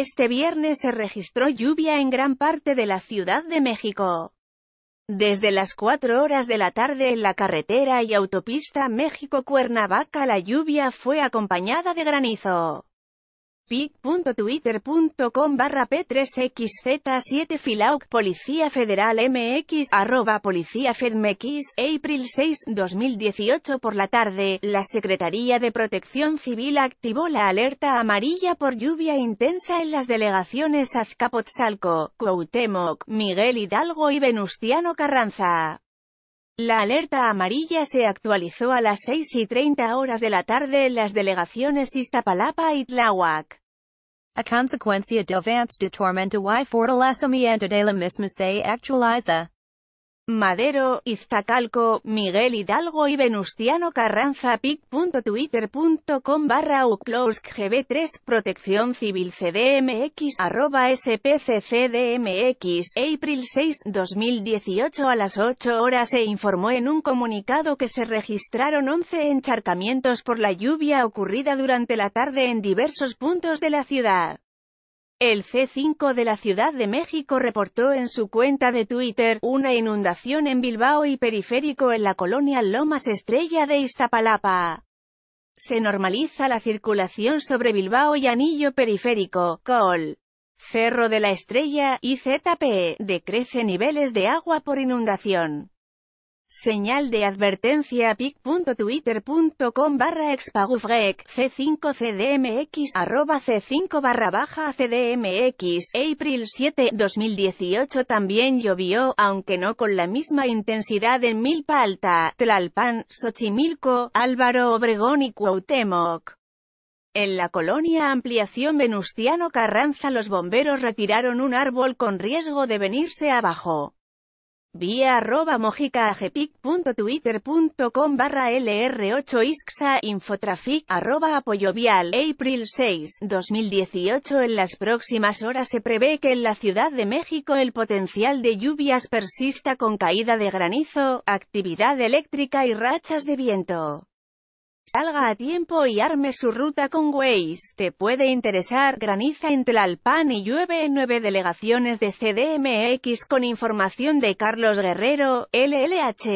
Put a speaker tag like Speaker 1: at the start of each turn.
Speaker 1: este viernes se registró lluvia en gran parte de la Ciudad de México. Desde las 4 horas de la tarde en la carretera y autopista México-Cuernavaca la lluvia fue acompañada de granizo pic.twitter.com barra p3xz7 filauk Policía Federal MX arroba Policía FedMX April 6, 2018 por la tarde, la Secretaría de Protección Civil activó la alerta amarilla por lluvia intensa en las delegaciones Azcapotzalco, Cuauhtémoc, Miguel Hidalgo y Venustiano Carranza. La alerta amarilla se actualizó a las 6 y 30 horas de la tarde en las delegaciones Iztapalapa y Tláhuac. A consequência de avanço de tormenta y fortalece o meandro la misma se actualiza. Madero, Iztacalco, Miguel Hidalgo y Venustiano Carranza pic.twitter.com barra gb3 protección civil cdmx arroba spccdmx April 6, 2018 a las 8 horas se informó en un comunicado que se registraron 11 encharcamientos por la lluvia ocurrida durante la tarde en diversos puntos de la ciudad. El C5 de la Ciudad de México reportó en su cuenta de Twitter, una inundación en Bilbao y periférico en la colonia Lomas Estrella de Iztapalapa. Se normaliza la circulación sobre Bilbao y Anillo Periférico, Col. Cerro de la Estrella, y ZP, e, decrece niveles de agua por inundación. Señal de advertencia pic.twitter.com barra expagufrec, C5 CDMX, arroba C5 barra baja CDMX, April 7, 2018 también llovió, aunque no con la misma intensidad en Milpa Alta, Tlalpan, Xochimilco, Álvaro Obregón y Cuauhtémoc. En la colonia Ampliación Venustiano Carranza los bomberos retiraron un árbol con riesgo de venirse abajo vía arroba barra lr8isxa infotrafic arroba apoyo vial April 6, 2018 En las próximas horas se prevé que en la Ciudad de México el potencial de lluvias persista con caída de granizo, actividad eléctrica y rachas de viento. Salga a tiempo y arme su ruta con Waze. Te puede interesar. Graniza en Tlalpan y llueve en nueve delegaciones de CDMX con información de Carlos Guerrero, LLH.